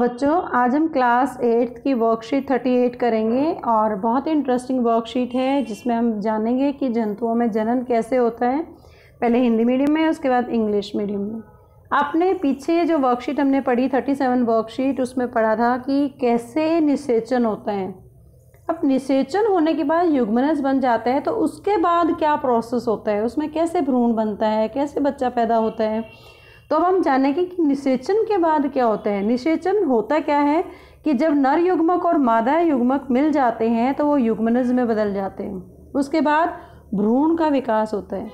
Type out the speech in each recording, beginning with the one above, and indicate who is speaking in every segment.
Speaker 1: बच्चों आज हम क्लास एट्थ की वर्कशीट थर्टी एट करेंगे और बहुत इंटरेस्टिंग वर्कशीट है जिसमें हम जानेंगे कि जंतुओं में जनन कैसे होता है पहले हिंदी मीडियम में उसके बाद इंग्लिश मीडियम में आपने पीछे जो वर्कशीट हमने पढ़ी थर्टी सेवन वर्कशीट उसमें पढ़ा था कि कैसे निषेचन होता है अब निषेचन होने के बाद युग्मनस बन जाता है तो उसके बाद क्या प्रोसेस होता है उसमें कैसे भ्रूण बनता है कैसे बच्चा पैदा होता है तो अब हम जानेंगे कि निषेचन के बाद क्या होता है निषेचन होता क्या है कि जब नर युग्मक और मादा युग्मक मिल जाते हैं तो वो युग्मनज में बदल जाते हैं उसके बाद भ्रूण का विकास होता है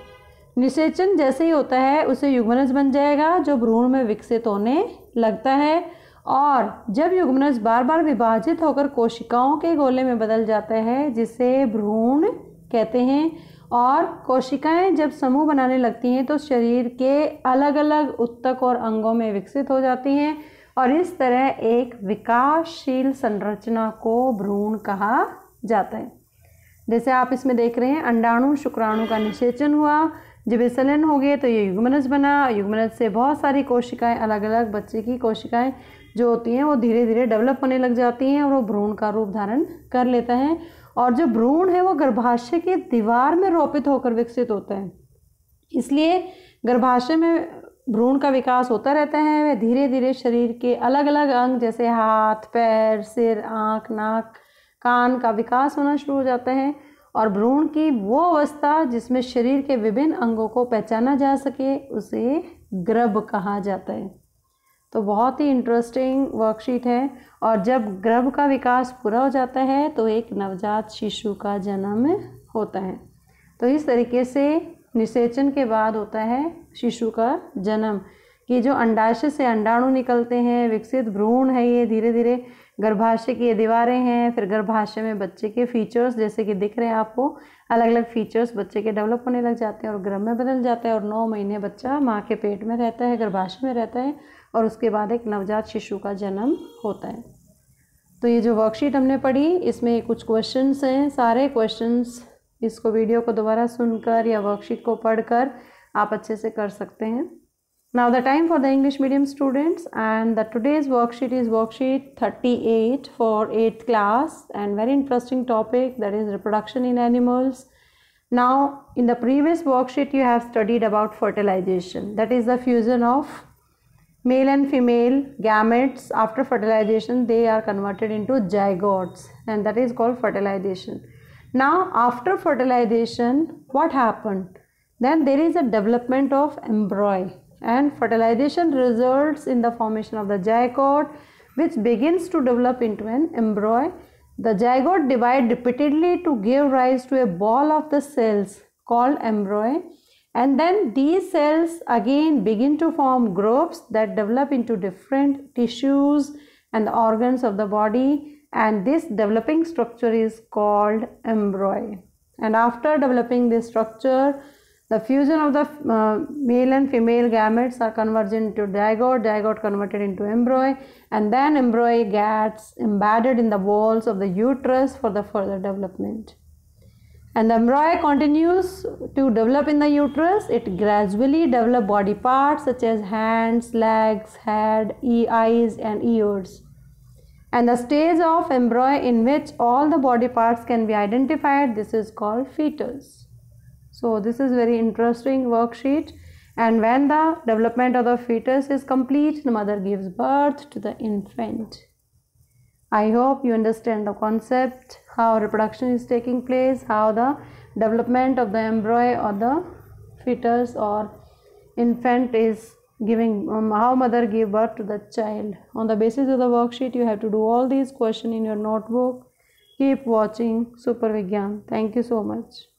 Speaker 1: निषेचन जैसे ही होता है उसे युग्मनज बन जाएगा जो भ्रूण में विकसित होने लगता है और जब युग्मनज बार बार विभाजित होकर कोशिकाओं के गोले में बदल जाता है जिसे भ्रूण कहते हैं और कोशिकाएं जब समूह बनाने लगती हैं तो शरीर के अलग अलग उत्तक और अंगों में विकसित हो जाती हैं और इस तरह एक विकासशील संरचना को भ्रूण कहा जाता है जैसे आप इसमें देख रहे हैं अंडाणु शुक्राणु का निषेचन हुआ जब विसलन हो गए तो ये युग्मनज बना युगमनज से बहुत सारी कोशिकाएं अलग अलग बच्चे की कोशिकाएं जो होती हैं वो धीरे धीरे डेवलप होने लग जाती हैं और वो भ्रूण का रूप धारण कर लेता है और जो भ्रूण है वो गर्भाशय की दीवार में रोपित होकर विकसित होते हैं इसलिए गर्भाशय में भ्रूण का विकास होता रहता है वह धीरे धीरे शरीर के अलग अलग अंग जैसे हाथ पैर सिर आँख नाक कान का विकास होना शुरू हो जाता है और भ्रूण की वो अवस्था जिसमें शरीर के विभिन्न अंगों को पहचाना जा सके उसे ग्रभ कहा जाता है तो बहुत ही इंटरेस्टिंग वर्कशीट है और जब गर्भ का विकास पूरा हो जाता है तो एक नवजात शिशु का जन्म होता है तो इस तरीके से निषेचन के बाद होता है शिशु का जन्म कि जो अंडाशय से अंडाणु निकलते हैं विकसित भ्रूण है ये धीरे धीरे गर्भाशय की ये दीवारें हैं फिर गर्भाशय में बच्चे के फीचर्स जैसे कि दिख रहे हैं आपको अलग अलग फीचर्स बच्चे के डेवलप होने लग जाते हैं और गर्भ में बदल जाता है और नौ महीने बच्चा माँ के पेट में रहता है गर्भाशय में रहता है और उसके बाद एक नवजात शिशु का जन्म होता है तो ये जो वर्कशीट हमने पढ़ी इसमें कुछ क्वेश्चंस हैं सारे क्वेश्चंस इसको वीडियो को दोबारा सुनकर या वर्कशीट को पढ़कर आप अच्छे से कर सकते हैं Now the time for the English medium students and the today's worksheet is worksheet 38 for 8th class and very interesting topic that is reproduction in animals. Now in the previous worksheet you have studied about fertilization that is the fusion of male and female gametes after fertilization they are converted into zygotes and that is called fertilization. Now after fertilization what happened? Then there is a development of embryo and fertilization results in the formation of the zygote which begins to develop into an embryo. The zygote divides repeatedly to give rise to a ball of the cells called embryo and then these cells again begin to form groups that develop into different tissues and the organs of the body and this developing structure is called embryo and after developing this structure the fusion of the uh, male and female gametes are converged into digote, digote converted into embryo and then embryo gets embedded in the walls of the uterus for the further development. And the embryo continues to develop in the uterus. It gradually develops body parts such as hands, legs, head, eyes and ears and the stage of embryo in which all the body parts can be identified this is called fetus so this is very interesting worksheet and when the development of the fetus is complete the mother gives birth to the infant. I hope you understand the concept how reproduction is taking place, how the development of the embryo or the fetus or infant is giving um, how mother gave birth to the child on the basis of the worksheet you have to do all these questions in your notebook keep watching super vigyan thank you so much